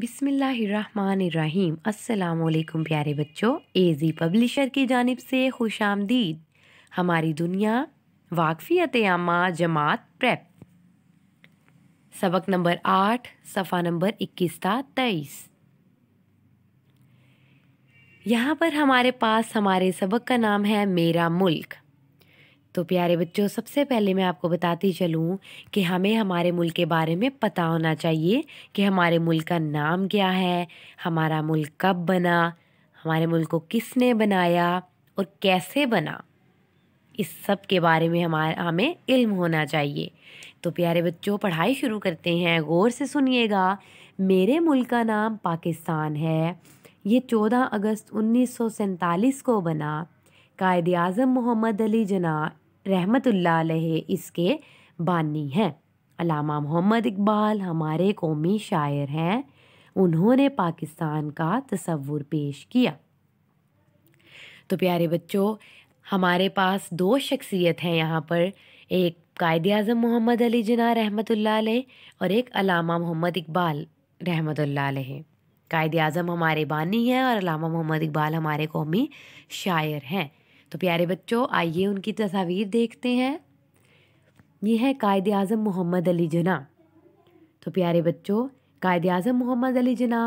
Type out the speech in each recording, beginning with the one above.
बिसमीम् अल्लाम प्यारे बच्चों एजी पब्लिशर की जानब से खुश आमदीद हमारी दुनिया वाकफ़ियत आमा जमात प्रेप सबक नंबर आठ सफ़ा नंबर इक्कीस था तेईस यहाँ पर हमारे पास हमारे सबक का नाम है मेरा मुल्क तो प्यारे बच्चों सबसे पहले मैं आपको बताती चलूँ कि हमें हमारे मुल्क के बारे में पता होना चाहिए कि हमारे मुल्क का नाम क्या है हमारा मुल्क कब बना हमारे मुल्क को किसने बनाया और कैसे बना इस सब के बारे में हमारा हमें इल्म होना चाहिए तो प्यारे बच्चों पढ़ाई शुरू करते हैं गौर से सुनिएगा मेरे मुल्क का नाम पाकिस्तान है ये चौदह अगस्त उन्नीस को बना कायद अजम मोहम्मद अली जना रहमतुल्लाह अलैह इसके बानी हैं अलामा मोहम्मद इकबाल हमारे कौमी शायर हैं उन्होंने पाकिस्तान का तस्वुर पेश किया तो प्यारे बच्चों हमारे पास दो शख्सियत हैं यहाँ पर एक कायद अजम मोहम्मद अली जना रहमत और एक अलामा मोहम्मद इकबाल रहमत कायद अजम हमारे बानी हैं और अलामा मोहम्मद इकबाल हमारे कौमी शायर हैं तो प्यारे बच्चों आइए उनकी तस्वीर देखते हैं ये है कायद अजम मोहम्मद अली जना तो प्यारे बच्चों कायद अजम मोहम्मद अली जना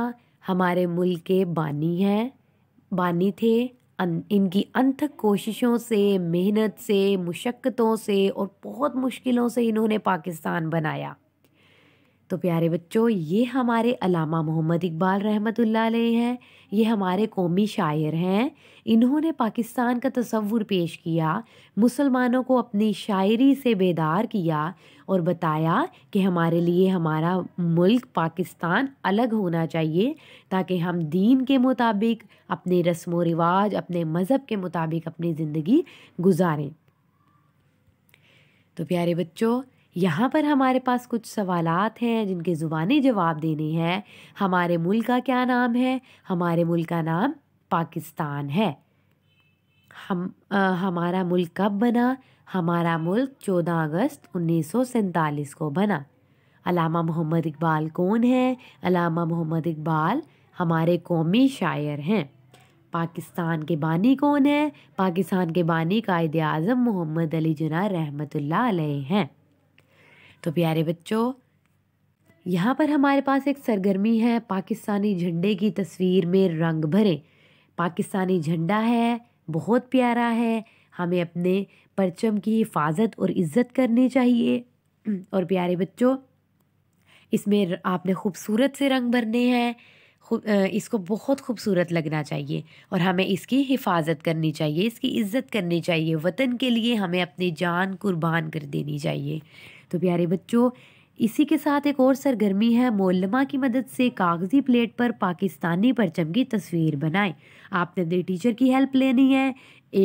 हमारे मुल्क के बानी हैं बानी थे अन, इनकी अनथक कोशिशों से मेहनत से मुशक्क़तों से और बहुत मुश्किलों से इन्होंने पाकिस्तान बनाया तो प्यारे बच्चों ये हमारे अलामा मोहम्मद इकबाल रहमतुल्ला हैं ये हमारे कौमी शायर हैं इन्होंने पाकिस्तान का तस्वुर पेश किया मुसलमानों को अपनी शायरी से बेदार किया और बताया कि हमारे लिए हमारा मुल्क पाकिस्तान अलग होना चाहिए ताकि हम दीन के मुताबिक अपने रस्म व रिवाज अपने मज़हब के मुताबिक अपनी ज़िंदगी गुजारें तो प्यारे बच्चों यहाँ पर हमारे पास कुछ सवाल हैं जिनके ज़ुबानी जवाब देने हैं हमारे मुल्क का क्या नाम है हमारे मुल्क का नाम पाकिस्तान है हम आ, हमारा मुल्क कब बना हमारा मुल्क 14 अगस्त उन्नीस को बना अलामा मोहम्मद इकबाल कौन है अलामा मोहम्मद इकबाल हमारे कौमी शायर हैं पाकिस्तान के बानी कौन है पाकिस्तान के बानी कायद अजम मोहम्मद अली जना रहमतुल्लाह अलैह हैं तो प्यारे बच्चों यहाँ पर हमारे पास एक सरगर्मी है पाकिस्तानी झंडे की तस्वीर में रंग भरें पाकिस्तानी झंडा है बहुत प्यारा है हमें अपने परचम की हिफाजत और इज़्ज़त करनी चाहिए और प्यारे बच्चों इसमें आपने खूबसूरत से रंग भरने हैं इसको बहुत खूबसूरत लगना चाहिए और हमें इसकी हिफाजत करनी चाहिए इसकी इज़्ज़त करनी चाहिए वतन के लिए हमें अपनी जान कुर्बान कर देनी चाहिए तो प्यारे बच्चों इसी के साथ एक और सरगर्मी है मोलमा की मदद से कागज़ी प्लेट पर पाकिस्तानी परचम की तस्वीर बनाएं आपने अपने टीचर की हेल्प लेनी है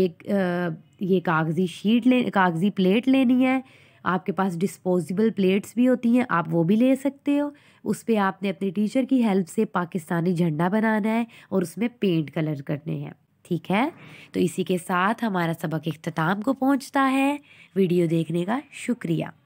एक आ, ये कागज़ी शीट ले कागज़ी प्लेट लेनी है आपके पास डिस्पोजेबल प्लेट्स भी होती हैं आप वो भी ले सकते हो उस पर आपने अपने टीचर की हेल्प से पाकिस्तानी झंडा बनाना है और उसमें पेंट कलर करने हैं ठीक है तो इसी के साथ हमारा सबक अख्ताम को पहुंचता है वीडियो देखने का शुक्रिया